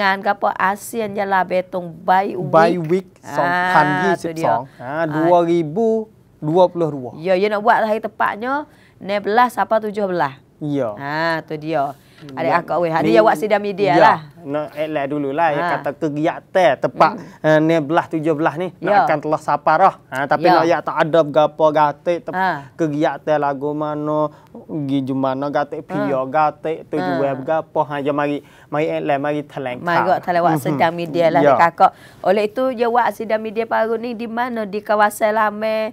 งานกับอาเซียนยาลาเบตงไบไบวิกสองพันยี่สิบสองดัวรีบูดัวพลรัวเยอะเยอะนะว่าให้ตะปะเนาะเนบลาสัปปะตุจบลาเยอะอ่าตัวเดียว Hmm. Ada akak weh. Ada yang buat media ya, lah. Nak no, elak dulu lah. Ha. Kata kegiat teh. Tepat hmm. uh, ni belah tujuh belah ni. Nak ya. akan telah sapar lah. Ha, tapi ya. nak yak tak ada berapa gatik. Ha. Kegiat teh lagu mana. Gigi mana gatik. Ha. Pio ha. gatik. Tu juga ha. berapa. Ha, ya, mari mari elak. Mari terlengkap. Mari buat telah buat mhm. sedia media lah. Ya. Kakak. Oleh itu, dia buat sedia media baru ni. Di mana? Di kawasan lama.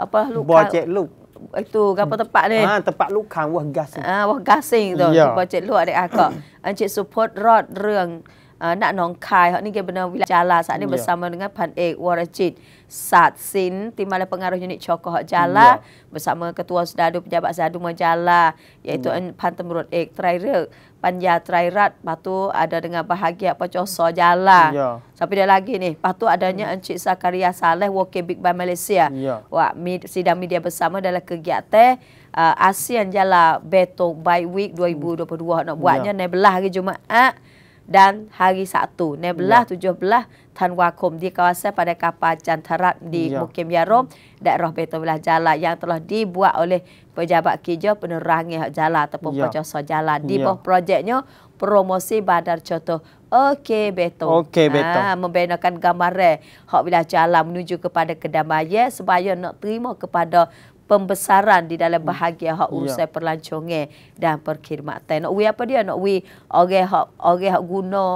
Apa? Luka. Bocek luk itu apa tempat ni? Ha, ah, tempat lukang wah gasing. Ah, wah gasing tu. Yeah. Tu pacik luar dek akak. Encik ah, support rod reng uh, nak nong kai hok ni ke benar bila jala saat ni yeah. bersama dengan Pan Ek Warajit Sat Sin timbalah pengaruh unit cokoh hok jala yeah. bersama ketua sedadu pejabat sedadu majala iaitu yeah. Pan Temurut Ek Trairek Panja Trairat patu ada dengan bahagia Pocoso jala yeah. sampai dia lagi ni patu adanya yeah. Hmm. Encik Zakaria Saleh Wakil Big Bang Malaysia yeah. wah mid, sidang media bersama dalam kegiatan Uh, ASEAN Jala Betong Bike Week 2022 hmm. nak buatnya yeah. nebelah hari Jumaat dan hari Sabtu nebelah ya. 17 Tan Wakum di kawasan pada kapal Jantarat di ya. Mukim Yarom Roh betul Betulullah Jalan yang telah dibuat oleh pejabat kerja penerangi hak jalan ataupun ya. pencosor jalan di ya. bawah projeknya promosi badar contoh Okey Betul. Okey Betul. Ha, ah, membenarkan gambaran hak bila jalan menuju kepada kedamaian supaya nak terima kepada pembesaran di dalam hmm. bahagia hak ya. urusan yeah. perlancongan dan perkhidmatan. Nak we apa dia? Nak we orang hak orang hak guna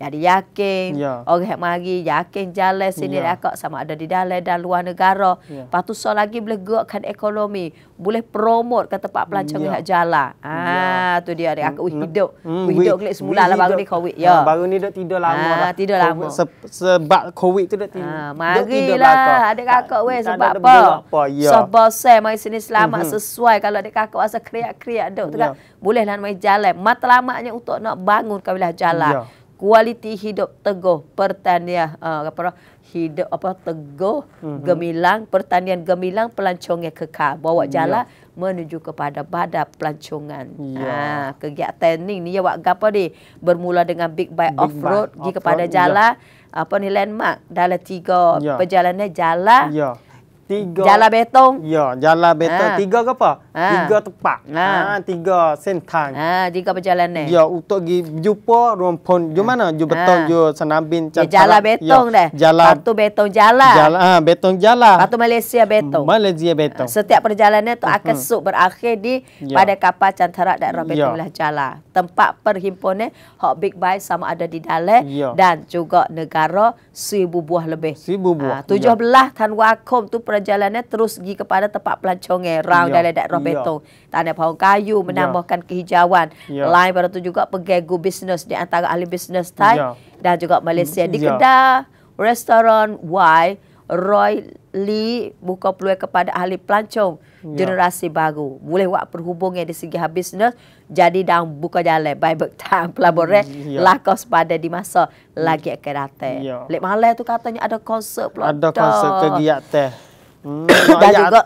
jadi yakin yeah. orang yang mari yakin jalan sini yeah. Ya. akak sama ada di dalam dan luar negara yeah. lepas tu so lagi boleh gerakkan ekonomi boleh promote ke tempat pelancong yeah. yang jalan ah yeah. tu dia dia akak mm, mm. hidup mm, mm, hidup kelik semula lah baru ni covid ah, ya yeah. ha, baru ni dah tidur lama ha, dah lah. tidur COVID. Se sebab covid tu dah tidur ha, mari lah ada kakak weh sebab apa yeah. sebab ya. so, saya mari sini selamat mm -hmm. sesuai kalau ada kakak rasa kriak-kriak duk tu yeah. kan ya. boleh lah mari jalan matlamatnya untuk nak bangun kawilah jalan yeah kualiti hidup teguh pertanian uh, apa hidup apa teguh mm-hmm. gemilang pertanian gemilang pelancongnya kekal bawa ya. jalan yeah. menuju kepada badan pelancongan yeah. Ya. uh, kegiatan ini, ni ya wak gapo ni bermula dengan big bike off road pergi kepada ya. jalan yeah. apa ni landmark dalam tiga yeah. perjalanan jalan yeah tiga jala betong ya jala betong ha. tiga ke apa ha. tiga tepak ha. ha tiga sentang ha tiga perjalanan ya untuk gi jumpa rumpun ha. mana ju betong ju senambin ya, jala betong ya. dah jala batu betong jala jala ha, betong jala batu malaysia betong malaysia betong setiap perjalanan tu akan uh-huh. berakhir di ya. pada kapal cantara daerah betong ya. jala tempat perhimpunan hok big buy sama ada di Dale ya. dan juga negara seribu buah lebih seribu buah ha, 17 ya. tahun wakum tu per perjalanan terus pergi kepada tempat pelancong eh, round yeah. dalam daerah yeah. Betong. Tanah pohon kayu ya. menambahkan yeah. kehijauan. Yeah. Lain pada tu juga pegegu business di antara ahli business Thai yeah. dan juga Malaysia. Di yeah. kedai, restoran Y, Roy Lee buka peluang kepada ahli pelancong yeah. generasi baru. Boleh buat perhubungan eh, di segi business jadi dah buka jalan by bertahan pelabur eh ya. lakau sepada di masa lagi akan datang. Ya. Lek malam tu katanya ada konsert pula. Ada konsert kegiatan. Hmm, dan juga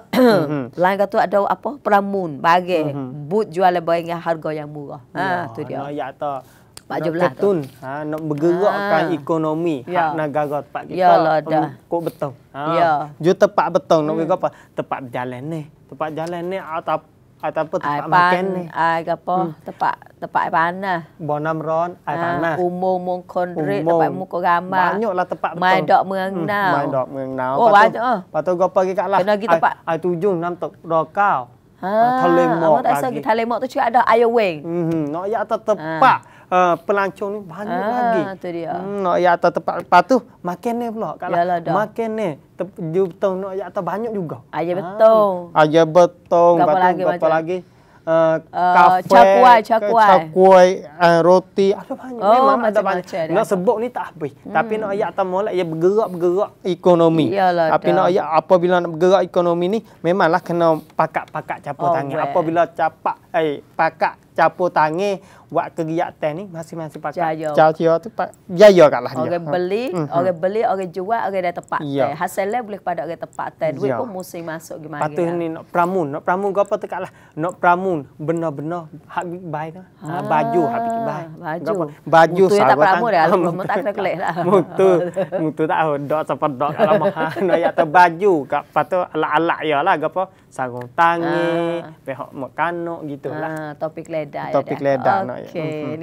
Langgar tu hmm. ada apa pramun bagi hmm, hmm. but jual barang dengan harga yang murah. Ha oh, tu dia. Ayat lah tu. Pak Jumlah tu. Ha, nak bergerakkan ha. ekonomi ya. hak negara tempat kita. Yalah dah. Kok betul. Ha. Ya. Juta pak betul hmm. nak bergerak apa? Tempat jalan ni. Tempat jalan ni atau ataupun tempat air pan, makan ni. Air apa? Hmm. Tempat tempat air panas. Bonam ron, air ha, panas. Umum mung kondrit, umum. tempat muka gambar. Banyaklah tempat betul. Main dok mengenal. Hmm. Main dok mengenal. Oh, banyak ah. Patu gua pergi kat lah. Kena pergi tempat. Air tujuh, enam tok rokau. Ha, ha, talemok lagi. Amat asal kita tu cakap ada air weng. Hmm, nak no, ya ah. tepak uh, pelancong ni banyak ah, lagi. Itu dia. Hmm, nak ayat atas tempat patuh makan ni pula. Kalau makan ni betul nak ayat atas banyak juga. Aja ah, ya ah, betul. aja ya betul. Apa lagi? Apa lagi? Uh, uh, cakuai, cakuai, cakuai uh, roti, ada banyak. Oh, Memang ada banyak. Nak sebut ni tak habis. Hmm. Tapi nak ayat atas mulut, ia ya bergerak-bergerak ekonomi. Yalah Tapi dah. nak ayat apabila nak bergerak ekonomi ni, memanglah kena pakak-pakak capa oh, tangan. Apabila capak, eh, pakak capur tangih buat kegiatan ni masing-masing pakai. Jaya. Jaya tu pak. Jaya kat lah dia. Orang beli, hmm. -hmm. orang beli, orang jual, orang dah tepat. Ya. Hasilnya boleh pada orang tempat. Teh. Duit ya. pun mesti masuk gimana. Patut ni nak pramun. Nak pramun ke apa tekat lah. Nak pramun. Benar-benar. Hak baik bayi lah. Ha. Ah, baju hak baik. Baju. Baju Mutu tak pramun dah. Mutu tak kena kelek lah. Mutu. Mutu tak. Lah. Oh, dok sepedok. Alamak. Nak yata baju. Lepas tu alak-alak ya lah. Gapapa sarung tangan, uh. pehok mekanok gitulah. Uh, topik leda, Topik ya, ledah. Ya. Okey.